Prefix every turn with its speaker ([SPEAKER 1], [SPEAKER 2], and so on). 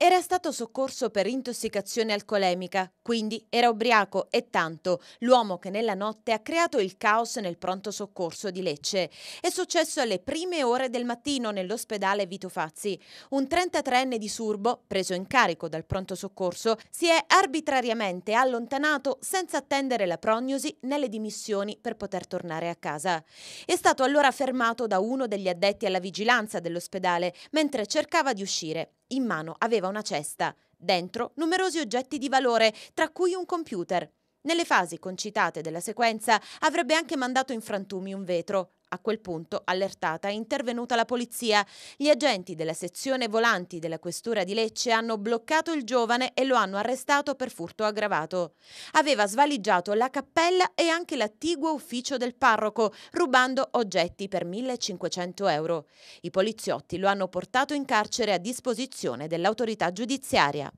[SPEAKER 1] Era stato
[SPEAKER 2] soccorso per intossicazione alcolemica, quindi era ubriaco e tanto l'uomo che nella notte ha creato il caos nel pronto soccorso di Lecce. È successo alle prime ore del mattino nell'ospedale Vito Fazzi. Un 33enne di Surbo, preso in carico dal pronto soccorso, si è arbitrariamente allontanato senza attendere la prognosi né le dimissioni per poter tornare a casa. È stato allora fermato da uno degli addetti alla vigilanza dell'ospedale mentre cercava di uscire in mano aveva una cesta, dentro numerosi oggetti di valore, tra cui un computer. Nelle fasi concitate della sequenza avrebbe anche mandato in frantumi un vetro, a quel punto, allertata, è intervenuta la polizia. Gli agenti della sezione volanti della questura di Lecce hanno bloccato il giovane e lo hanno arrestato per furto aggravato. Aveva svaligiato la cappella e anche l'attiguo ufficio del parroco, rubando oggetti per 1500 euro. I poliziotti lo hanno portato in carcere a disposizione dell'autorità giudiziaria.